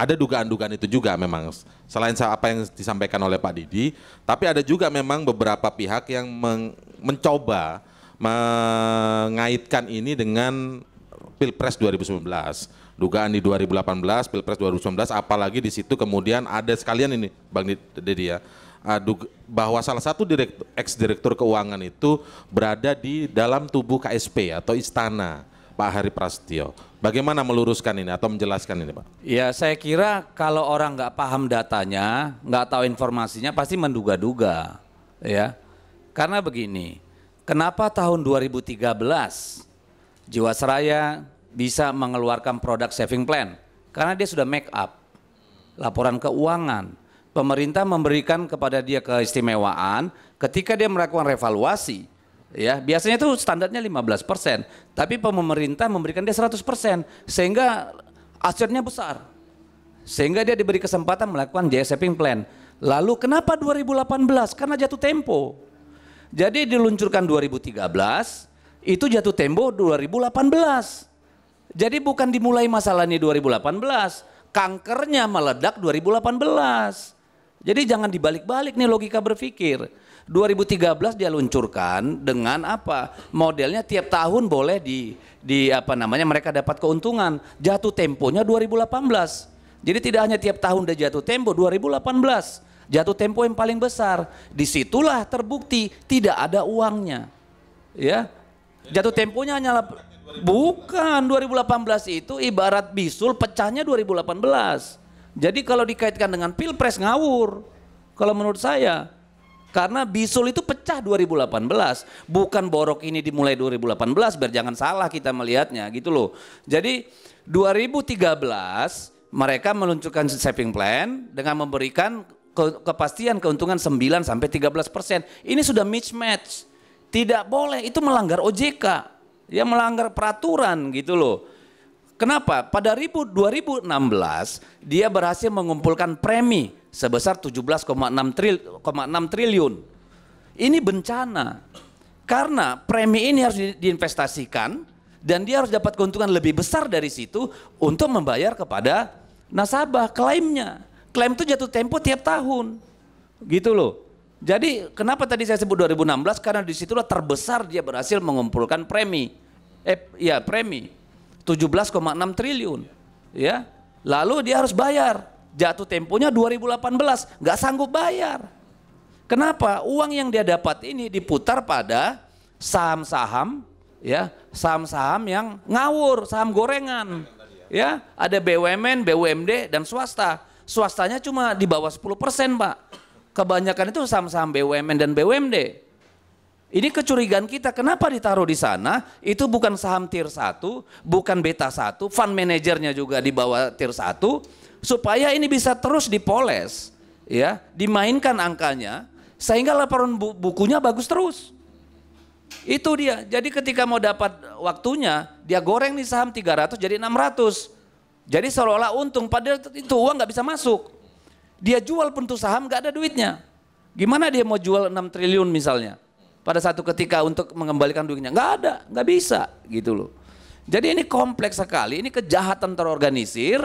ada dugaan-dugaan itu juga memang selain apa yang disampaikan oleh Pak Didi, tapi ada juga memang beberapa pihak yang men mencoba mengaitkan ini dengan Pilpres 2019. Dugaan di 2018, Pilpres 2019 apalagi di situ kemudian ada sekalian ini Bang Didi ya. Aduk, bahwa salah satu direktur, ex-direktur keuangan itu berada di dalam tubuh KSP atau istana Pak Hari Prasetyo. Bagaimana meluruskan ini atau menjelaskan ini Pak? Ya saya kira kalau orang nggak paham datanya, nggak tahu informasinya pasti menduga-duga ya. Karena begini, kenapa tahun 2013 Jiwasraya bisa mengeluarkan produk saving plan? Karena dia sudah make up laporan keuangan. Pemerintah memberikan kepada dia keistimewaan ketika dia melakukan revaluasi Ya, biasanya itu standarnya 15%, tapi pemerintah memberikan dia 100% sehingga asetnya besar. Sehingga dia diberi kesempatan melakukan biaya saving plan. Lalu kenapa 2018? Karena jatuh tempo. Jadi diluncurkan 2013, itu jatuh tempo 2018. Jadi bukan dimulai masalahnya 2018, kankernya meledak 2018. Jadi jangan dibalik-balik nih logika berpikir. 2013 dia luncurkan dengan apa? Modelnya tiap tahun boleh di di apa namanya mereka dapat keuntungan. Jatuh temponya 2018. Jadi tidak hanya tiap tahun dia jatuh tempo 2018 jatuh tempo yang paling besar. Disitulah terbukti tidak ada uangnya. Ya, jatuh temponya hanya bukan 2018 itu ibarat bisul pecahnya 2018. Jadi kalau dikaitkan dengan pilpres ngawur, kalau menurut saya. Karena bisul itu pecah 2018, bukan borok ini dimulai 2018, biar jangan salah kita melihatnya gitu loh. Jadi 2013 mereka meluncurkan saving plan dengan memberikan ke kepastian keuntungan 9 sampai 13 persen. Ini sudah mismatch. Tidak boleh, itu melanggar OJK. Ya melanggar peraturan gitu loh. Kenapa? Pada 2016 dia berhasil mengumpulkan premi sebesar 17,6 triliun. Ini bencana. Karena premi ini harus diinvestasikan dan dia harus dapat keuntungan lebih besar dari situ untuk membayar kepada nasabah klaimnya. Klaim itu jatuh tempo tiap tahun. Gitu loh. Jadi kenapa tadi saya sebut 2016 karena disitulah terbesar dia berhasil mengumpulkan premi. Eh ya premi 17,6 triliun. Ya. Lalu dia harus bayar jatuh temponya 2018, nggak sanggup bayar. Kenapa? Uang yang dia dapat ini diputar pada saham-saham, ya saham-saham yang ngawur, saham gorengan, ya ada BUMN, BUMD dan swasta. Swastanya cuma di bawah 10 persen pak. Kebanyakan itu saham-saham BUMN dan BUMD. Ini kecurigaan kita, kenapa ditaruh di sana? Itu bukan saham tier 1, bukan beta 1, fund manajernya juga di bawah tier 1, supaya ini bisa terus dipoles, ya, dimainkan angkanya, sehingga laporan bu bukunya bagus terus. Itu dia. Jadi ketika mau dapat waktunya, dia goreng nih saham 300 jadi 600. Jadi seolah-olah untung, padahal itu uang nggak bisa masuk. Dia jual pun saham nggak ada duitnya. Gimana dia mau jual 6 triliun misalnya? pada satu ketika untuk mengembalikan duitnya. Nggak ada, nggak bisa gitu loh. Jadi ini kompleks sekali, ini kejahatan terorganisir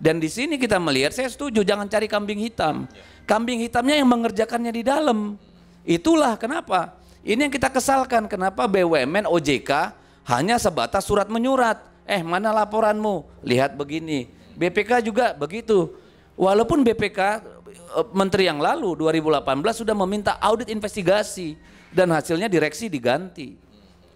dan di sini kita melihat saya setuju jangan cari kambing hitam. Kambing hitamnya yang mengerjakannya di dalam. Itulah kenapa. Ini yang kita kesalkan kenapa BUMN OJK hanya sebatas surat menyurat. Eh, mana laporanmu? Lihat begini. BPK juga begitu. Walaupun BPK Eh, menteri yang lalu 2018 sudah meminta audit investigasi dan hasilnya direksi diganti.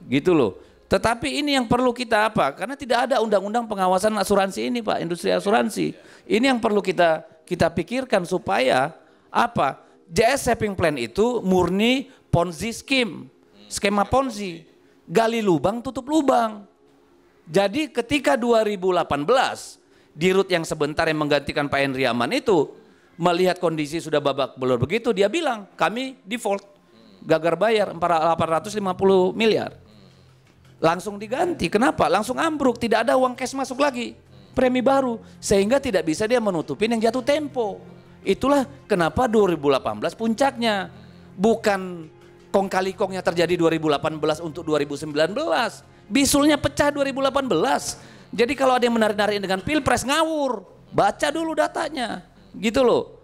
Gitu loh. Tetapi ini yang perlu kita apa? Karena tidak ada undang-undang pengawasan asuransi ini, Pak, industri asuransi. Ini yang perlu kita kita pikirkan supaya apa? JS Saving Plan itu murni Ponzi scheme, skema Ponzi. Gali lubang tutup lubang. Jadi ketika 2018 di yang sebentar yang menggantikan Pak Henry Aman itu melihat kondisi sudah babak belur begitu dia bilang kami default gagar bayar 850 miliar langsung diganti kenapa langsung ambruk tidak ada uang cash masuk lagi premi baru sehingga tidak bisa dia menutupin yang jatuh tempo itulah kenapa 2018 puncaknya bukan kong kali kongnya terjadi 2018 untuk 2019 bisulnya pecah 2018 jadi kalau ada yang menarik narik dengan pilpres ngawur baca dulu datanya gitu loh